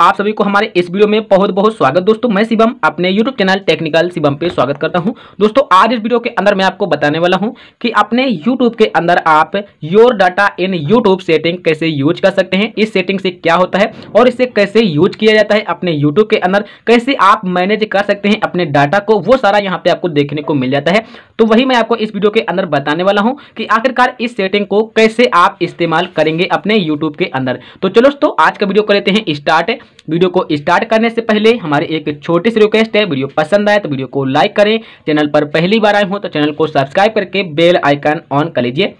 आप सभी को हमारे इस वीडियो में बहुत बहुत स्वागत दोस्तों मैं शिवम अपने YouTube चैनल टेक्निकल शिवम पे स्वागत करता हूं दोस्तों आज इस वीडियो के अंदर मैं आपको बताने वाला हूं कि अपने YouTube के अंदर आप your data in YouTube setting कैसे यूज कर सकते हैं इस सेटिंग से क्या होता है और इसे कैसे यूज किया जाता है अपने यूट्यूब के अंदर कैसे आप मैनेज कर सकते हैं अपने डाटा को वो सारा यहाँ पे आपको देखने को मिल जाता है तो वही मैं आपको इस वीडियो के अंदर बताने वाला हूँ कि आखिरकार इस सेटिंग को कैसे आप इस्तेमाल करेंगे अपने यूट्यूब के अंदर तो चलो दोस्तों आज का वीडियो कर लेते हैं स्टार्ट है। वीडियो को स्टार्ट करने से पहले हमारी एक छोटी सी रिक्वेस्ट है वीडियो पसंद आए तो वीडियो को लाइक करें चैनल पर पहली बार आए हों तो चैनल को सब्सक्राइब करके बेल आइकन ऑन कर लीजिए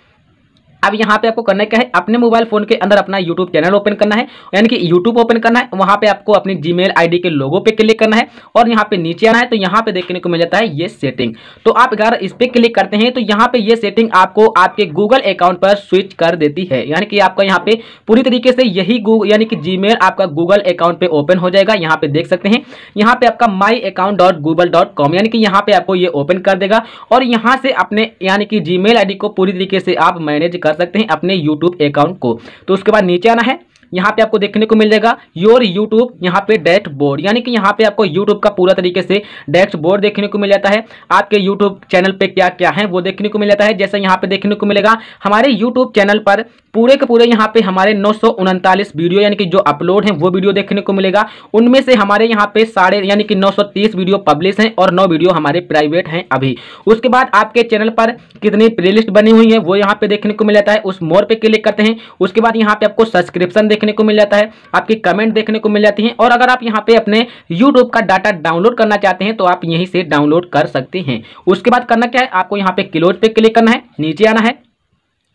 अब यहाँ पे आपको करना क्या है अपने मोबाइल फोन के अंदर अपना यूट्यूब चैनल ओपन करना है यानी कि यूट्यूब ओपन करना है वहाँ पे आपको अपनी जी मेल के लोगों पे क्लिक करना है और यहाँ पे नीचे आना है तो यहाँ पे देखने को मिल जाता है ये सेटिंग तो आप अगर इस पर क्लिक करते हैं तो यहाँ पे ये सेटिंग आपको आपके गूगल अकाउंट पर स्विच कर देती है यानी कि आपका यहाँ पे पूरी तरीके से यही यानी कि जी आपका गूगल अकाउंट पे ओपन हो जाएगा यहाँ पे देख सकते हैं यहाँ पे आपका my account dot Google dot com यानी कि यहाँ पे आपको ये ओपन कर देगा और यहाँ से अपने यानी कि जी मेल को पूरी तरीके से आप मैनेज कर सकते हैं अपने यूट्यूब अकाउंट को तो उसके बाद नीचे आना है यहाँ पे आपको देखने को मिल जाएगा योर यूट्यूब यहाँ पे डैश बोर्ड यानी कि यहाँ पे आपको यूट्यूब का पूरा तरीके से डैश बोर्ड देखने को मिल जाता है आपके यूट्यूब चैनल पे क्या क्या है वो देखने को मिल जाता है जैसे यहाँ पे देखने को मिलेगा हमारे यूट्यूब चैनल पर पूरे के पूरे यहाँ पे हमारे नौ वीडियो यानी कि जो अपलोड है वो वीडियो देखने को मिलेगा उनमें से हमारे यहाँ पे साढ़े यानी कि नौ वीडियो पब्लिश हैं और नौ वीडियो हमारे प्राइवेट हैं अभी उसके बाद आपके चैनल पर कितनी प्लेलिस्ट बनी हुई है वो यहाँ पे देखने को मिल जाता है उस मोर पे क्लिक करते हैं उसके बाद यहाँ पे आपको सब्सक्रिप्शन देखने देखने को मिल जाता है आपकी कमेंट देखने को मिल जाती है और अगर आप यहाँ पे अपने यूट्यूब का डाटा डाउनलोड करना चाहते हैं तो आप यहीं से डाउनलोड कर सकते हैं उसके बाद करना क्या है आपको यहाँ पे क्लोज पे क्लिक करना है नीचे आना है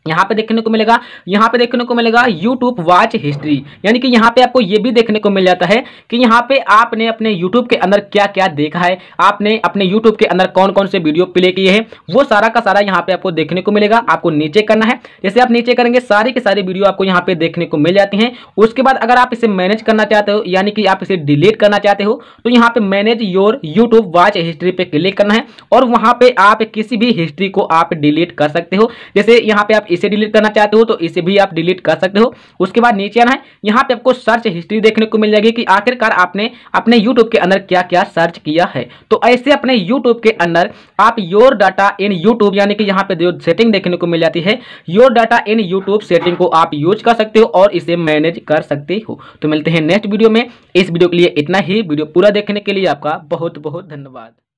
यहाँ पे देखने को मिलेगा यहाँ पे देखने को मिलेगा YouTube वॉच हिस्ट्री यानी कि यहाँ पे आपको ये भी देखने को मिल जाता है कि यहाँ पे आपने अपने YouTube के अंदर क्या क्या देखा है आपने अपने YouTube के अंदर कौन कौन से वीडियो प्ले किए हैं वो सारा का सारा यहाँ पे आपको देखने को मिलेगा आपको नीचे करना है जैसे आप नीचे करेंगे सारी के सारी वीडियो आपको यहाँ पे देखने को मिल जाती है उसके बाद अगर आप इसे मैनेज करना चाहते हो यानी कि आप इसे डिलीट करना चाहते हो तो यहाँ पे manage your YouTube watch history पे क्लिक करना है और वहाँ पे आप किसी भी हिस्ट्री को आप डिलीट कर सकते हो जैसे यहाँ पे आप इसे डिलीट करना चाहते हो तो इसे भी आप डिलीट कर सकते हो उसके बाद नीचे आना है यहाँ पे आपको सर्च हिस्ट्री देखने को मिल जाएगी कि आखिरकार आपने अपने यूट्यूब के अंदर क्या क्या सर्च किया है तो ऐसे अपने यूट्यूब के अंदर आप योर डाटा इन यूट्यूब यानी कि यहाँ पे जो सेटिंग देखने को मिल जाती है your data in YouTube setting को आप यूज कर सकते हो और इसे मैनेज कर सकते हो तो मिलते हैं नेक्स्ट वीडियो में इस वीडियो के लिए इतना ही वीडियो पूरा देखने के लिए आपका बहुत बहुत धन्यवाद